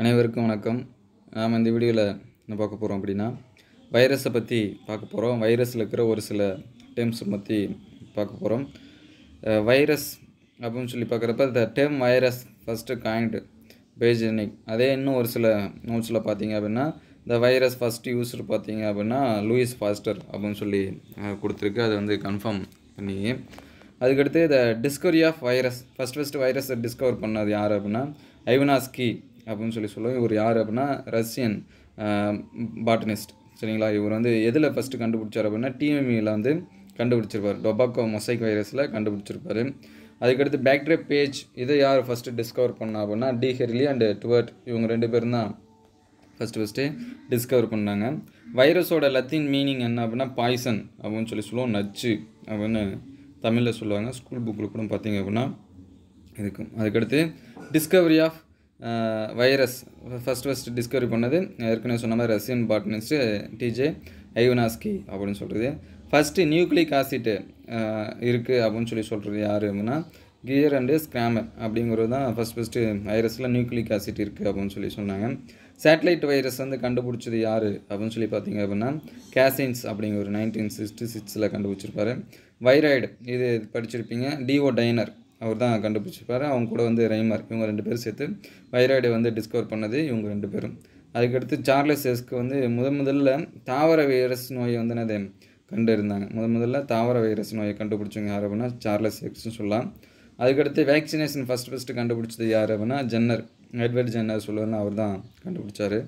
அனைவருக்கும் வணக்கம் நாம் இந்த வீடியோவில் என்ன பார்க்க போகிறோம் அப்படின்னா வைரஸை பற்றி பார்க்க போகிறோம் வைரஸில் இருக்கிற ஒரு சில டேர்ம்ஸ் பற்றி பார்க்க போகிறோம் வைரஸ் அப்படின்னு சொல்லி பார்க்குறப்ப the term virus first coined Beijerinck அதே இன்னும் ஒரு சில நோட்ஸில் பார்த்தீங்க அப்படின்னா இந்த வைரஸ் ஃபஸ்ட்டு யூஸ்டு பார்த்தீங்க அப்படின்னா லூயிஸ் ஃபாஸ்டர் அப்படின்னு சொல்லி கொடுத்துருக்கு அது வந்து கன்ஃபார்ம் பண்ணி அதுக்கடுத்து இதை discovery of virus first first வைரஸை டிஸ்கவர் பண்ணது யார் அப்படின்னா ஐவனாஸ்கி அப்படின்னு சொல்லி சொல்லுவோம் இவர் யார் அப்படின்னா ரஷ்யன் பாட்டனிஸ்ட் சரிங்களா இவர் வந்து எதில் ஃபஸ்ட்டு கண்டுபிடிச்சார் அப்படின்னா டிஎம்இயில் வந்து கண்டுபிடிச்சிருப்பார் டொபாக்கோ மொசைக் வைரஸில் கண்டுபிடிச்சிருப்பார் அதுக்கடுத்து பேக்டீரியா பேஜ் இதை யார் ஃபஸ்ட்டு டிஸ்கவர் பண்ணா அப்படின்னா டி ஹெர்லி அண்டு டுவர்ட் இவங்க ரெண்டு பேரும் தான் ஃபஸ்ட்டு ஃபஸ்ட்டு டிஸ்கவர் பண்ணாங்க வைரஸோட லத்தீன் மீனிங் என்ன அப்படின்னா பாய்சன் அப்படின்னு சொல்லி சொல்லுவோம் நச்சு அப்படின்னு தமிழில் சொல்லுவாங்க ஸ்கூல் புக்கில் கூட பார்த்தீங்க அப்படின்னா இருக்கும் அதுக்கடுத்து discovery of virus first first discovery பண்ணது ஏற்கனவே சொன்ன மாதிரி ரஷ்யன் பாட்னிஸ்ட் டிஜே ஐவனாஸ்கி அப்படின்னு சொல்கிறது ஃபஸ்ட்டு நியூக்ளிக் ஆசிட்டு இருக்குது அப்படின்னு சொல்லி சொல்கிறது யார் அப்படின்னா கியர் அண்டு ஸ்கிராமர் அப்படிங்கிறது தான் ஃபஸ்ட் ஃபஸ்ட்டு வைரஸில் நியூக்ளிக் ஆசிட் இருக்குது அப்படின்னு சொல்லி சொன்னாங்க சேட்டலைட் வைரஸ் வந்து கண்டுபிடிச்சது யார் அப்படின்னு சொல்லி பார்த்தீங்க அப்படின்னா கேசின்ஸ் அப்படிங்கிற நைன்டீன் சிக்ஸ்டி சிக்ஸில் கண்டுபிடிச்சிருப்பாரு வைராய்டு இது படிச்சிருப்பீங்க டிஓ டைனர் அவர் தான் கண்டுபிடிச்சிருப்பார் அவங்க கூட வந்து ரெய்மார் இவங்க ரெண்டு பேரும் சேர்த்து வைராய்டை வந்து டிஸ்கவர் பண்ணது இவங்க ரெண்டு பேரும் அதுக்கடுத்து சார்லஸ் எஸ்க்கு வந்து முத முதல்ல தாவர வைரஸ் நோயை வந்து என்னது கண்டிருந்தாங்க முத முதல்ல தாவர வைரஸ் நோயை கண்டுபிடிச்சவங்க யார் அப்படின்னா சார்லஸ் எக்ஸ்னு சொல்லலாம் அதுக்கடுத்து வேக்சினேஷன் ஃபஸ்ட் ஃபஸ்ட்டு கண்டுபிடிச்சது யார் அப்படின்னா ஜென்னர் எட்வர்ட் ஜென்னர் சொல்லுவார்னு அவர் தான் கண்டுபிடிச்சார்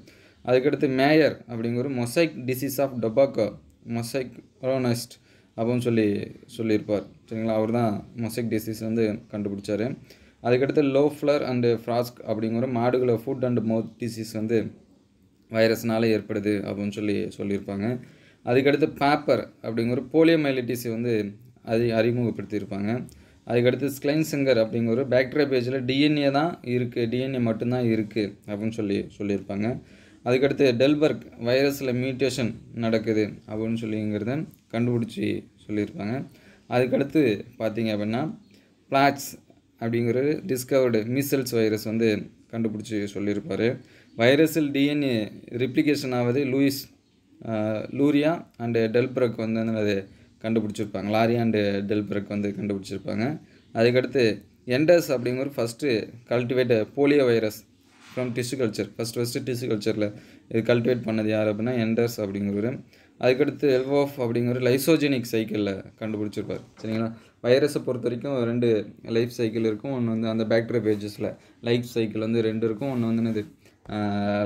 அதுக்கடுத்து மேயர் அப்படிங்கிற mosaic disease of tobacco mosaic ரோனஸ்ட் அப்படின்னு சொல்லி சொல்லியிருப்பார் சரிங்களா அவர் தான் மொசைக் டிசீஸ் வந்து கண்டுபிடிச்சார் அதுக்கடுத்து லோஃப்ளர் அண்டு ஃப்ராஸ்க் அப்படிங்கிற மாடுகளை ஃபுட் அண்ட் மவுத் டிசீஸ் வந்து வைரஸ்னால் ஏற்படுது அப்படின்னு சொல்லி சொல்லியிருப்பாங்க அதுக்கடுத்து பேப்பர் அப்படிங்கிற போலியோமைலிட்டிஸ் வந்து அறி அறிமுகப்படுத்தியிருப்பாங்க அதுக்கடுத்து ஸ்க்ளைன்சிங்கர் அப்படிங்கிற பேக்டீரியா பேஜில் டிஎன்ஏ தான் இருக்குது டிஎன்ஏ மட்டும்தான் இருக்குது அப்படின்னு சொல்லி சொல்லியிருப்பாங்க அதுக்கடுத்து டெல்பர்க் வைரஸில் மியூட்டேஷன் நடக்குது அப்படின்னு சொல்லிங்கிறத கண்டுபிடிச்சி சொல்லியிருப்பாங்க அதுக்கடுத்து பார்த்தீங்க அப்படின்னா பிளாட்ஸ் அப்படிங்கிற டிஸ்கவர்டு மீசல்ஸ் வைரஸ் வந்து கண்டுபிடிச்சி சொல்லியிருப்பார் வைரஸில் டிஎன்ஏ ரிப்ளிகேஷன் ஆவது லூயிஸ் லூரியா அண்டு டெல்பிரக் வந்து அது கண்டுபிடிச்சிருப்பாங்க லாரியா அண்டு டெல்பிரக் வந்து கண்டுபிடிச்சிருப்பாங்க அதுக்கடுத்து எண்டஸ் அப்படிங்கிற first cultivate polio virus from tissue culture first first tissue கல்ச்சரில் இது கல்டிவேட் பண்ணது யார் அப்படின்னா எண்டர்ஸ் அப்படிங்கிறவர் அதுக்கடுத்து எல்வாஃப் அப்படிங்கிற லைசோஜெனிக் சைக்கிளில் கண்டுபிடிச்சிருப்பார் சரிங்களா வைரஸை பொறுத்த வரைக்கும் ரெண்டு லைஃப் சைக்கிள் இருக்கும் ஒன்று வந்து அந்த பேக்டீரியா பேஜஸில் லைஃப் சைக்கிள் வந்து ரெண்டு இருக்கும் ஒன்று வந்து என்னது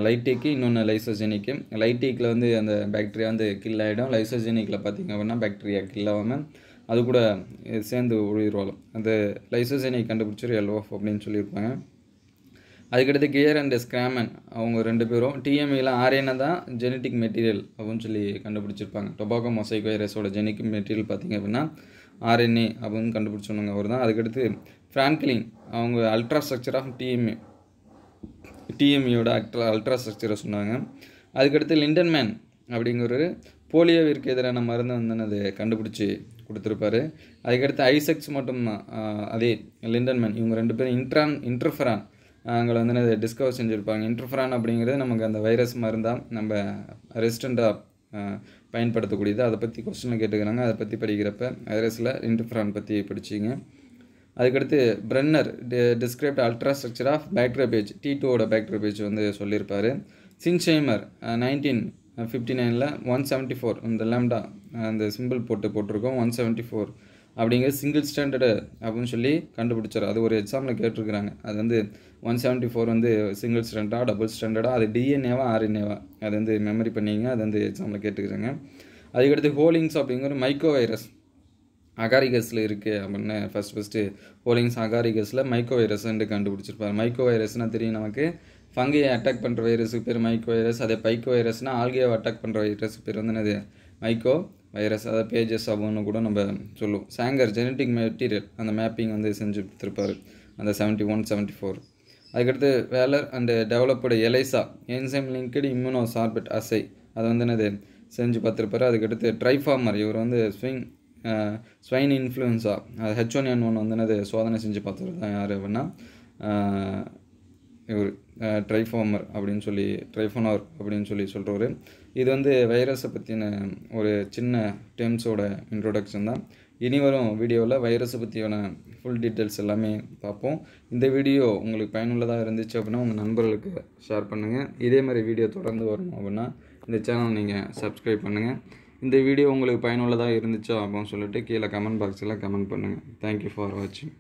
லைட்டேக்கு இன்னொன்று லைசோஜெனிக்கு லைட்டேக்கில் வந்து அந்த பேக்டீரியா வந்து கில் ஆகிடும் லைசோஜெனிக்கில் பார்த்திங்க அப்படின்னா பேக்டீரியா கில் ஆகாமல் அது கூட சேர்ந்து உயிர் அந்த லைசோஜெனிக் கண்டுபிடிச்சர் எல்வாஃப் அப்படின்னு சொல்லியிருப்பாங்க அதுக்கடுத்து கியர் அண்ட் ஸ்கிராமன் அவங்க ரெண்டு பேரும் டிஎம்இயில் ஆர்என்ஏ தான் ஜெனட்டிக் மெட்டீரியல் அப்படின்னு சொல்லி கண்டுபிடிச்சிருப்பாங்க டொபாக்கோ மொசைக் வைரஸோட ஜெனட்டிக் மெட்டீரியல் பார்த்திங்க அப்படின்னா ஆர்என்ஏ அப்படின்னு கண்டுபிடிச்சவங்க அவர் தான் அதுக்கடுத்து ஃப்ராங்க்லின் அவங்க அல்ட்ரா ஸ்ட்ரக்சர் ஆஃப் டிஎம்ஏ டிஎம்இயோட அல்ட்ரா அல்ட்ரா ஸ்ட்ரக்சரை சொன்னாங்க அதுக்கடுத்து லிண்டன்மேன் அப்படிங்கிற போலியோவிற்கு எதிரான மருந்து வந்து அது கண்டுபிடிச்சி கொடுத்துருப்பாரு அதுக்கடுத்து ஐசெக்ஸ் மட்டும் அதே லிண்டன்மேன் இவங்க ரெண்டு பேரும் இன்ட்ரான் இன்டர்ஃபரான் அங்கே வந்து டிஸ்கவர் செஞ்சுருப்பாங்க இன்டர்ஃபரான் அப்படிங்கிறது நமக்கு அந்த வைரஸ் மருந்தாக நம்ம ரெசிஸ்டண்ட்டாக பயன்படுத்தக்கூடியது அதை பற்றி கொஸ்டின் கேட்டுக்கிறாங்க அதை பற்றி படிக்கிறப்ப வைரஸில் இன்டர்ஃபரான் பற்றி படிச்சிங்க அதுக்கடுத்து பிரன்னர் டி described ultra structure of bacteria phage T டூவோட பேக்டீரியா வந்து சொல்லியிருப்பார் சின்ஷைமர் நைன்டீன் ஃபிஃப்டி நைனில் ஒன் செவன்ட்டி ஃபோர் இந்த லேம்டா அந்த சிம்பிள் போட்டு போட்டிருக்கோம் ஒன் செவன்ட்டி ஃபோர் அப்படிங்கிற சிங்கிள் ஸ்டாண்டர்டு அப்படின்னு சொல்லி கண்டுபிடிச்சார் அது ஒரு எக்ஸாமில் கேட்டிருக்கிறாங்க அது வந்து ஒன் செவன்ட்டி ஃபோர் வந்து சிங்கிள் ஸ்டாண்டர்டாக டபுள் ஸ்டாண்டர்டாக அது டிஎன்ஏவா ஆர்என்ஏவா அது வந்து மெமரி பண்ணிங்க அது வந்து எக்ஸாமில் கேட்டுக்கிறாங்க அதுக்கடுத்து ஹோலிங்ஸ் அப்படிங்கிற மைக்ரோ வைரஸ் அகாரிகஸில் இருக்குது அப்படின்னு ஃபஸ்ட் ஃபஸ்ட்டு ஹோலிங்ஸ் அகாரிகஸில் மைக்ரோ வைரஸ்ன்ட்டு கண்டுபிடிச்சிருப்பார் மைக்ரோ வைரஸ்னால் தெரியும் நமக்கு ஃபங்கையை அட்டாக் பண்ணுற வைரஸு பேர் மைக்கோ வைரஸ் அதே பைக்கோ வைரஸ்னால் ஆல்கையை அட்டாக் பண்ணுற வைரஸ் பேர் வந்து என்னது மைக்கோ வைரஸ் அதை பேஜஸ் அப்படின்னு கூட நம்ம சொல்லுவோம் சாங்கர் ஜெனட்டிக் மெட்டீரியல் அந்த மேப்பிங் வந்து செஞ்சு கொடுத்துருப்பார் அந்த செவன்ட்டி ஒன் செவன்ட்டி ஃபோர் அதுக்கடுத்து Voller and developed ELISA enzyme linked immunosorbent assay அது வந்து என்னது செஞ்சு பார்த்துருப்பாரு அதுக்கடுத்து ட்ரைஃபார்மர் இவர் வந்து ஸ்விங் ஸ்வைன் இன்ஃப்ளூயன்ஸா அது ஹெச் ஒன் என் ஒன் வந்து என்னது சோதனை செஞ்சு பார்த்துருந்தா யார் அப்படின்னா இவர் ட்ரைஃபார்மர் அப்படின்னு சொல்லி ட்ரைஃபோனார் அப்படின்னு சொல்லி சொல்கிறவர் இது வந்து வைரஸை பற்றின ஒரு சின்ன டேர்ம்ஸோட இன்ட்ரோடக்ஷன் தான் இனி வரும் வீடியோவில் வைரஸை பற்றியான ஃபுல் டீட்டெயில்ஸ் எல்லாமே பார்ப்போம் இந்த வீடியோ உங்களுக்கு பயனுள்ளதாக இருந்துச்சு அப்படின்னா உங்கள் நண்பர்களுக்கு ஷேர் பண்ணுங்கள் இதே மாதிரி வீடியோ தொடர்ந்து வரும் அப்படின்னா இந்த சேனல் நீங்கள் சப்ஸ்கிரைப் பண்ணுங்கள் இந்த வீடியோ உங்களுக்கு பயனுள்ளதாக இருந்துச்சா அப்படின்னு சொல்லிட்டு கீழே கமெண்ட் பாக்ஸில் கமெண்ட் பண்ணுங்கள் தேங்க்யூ ஃபார் வாட்சிங்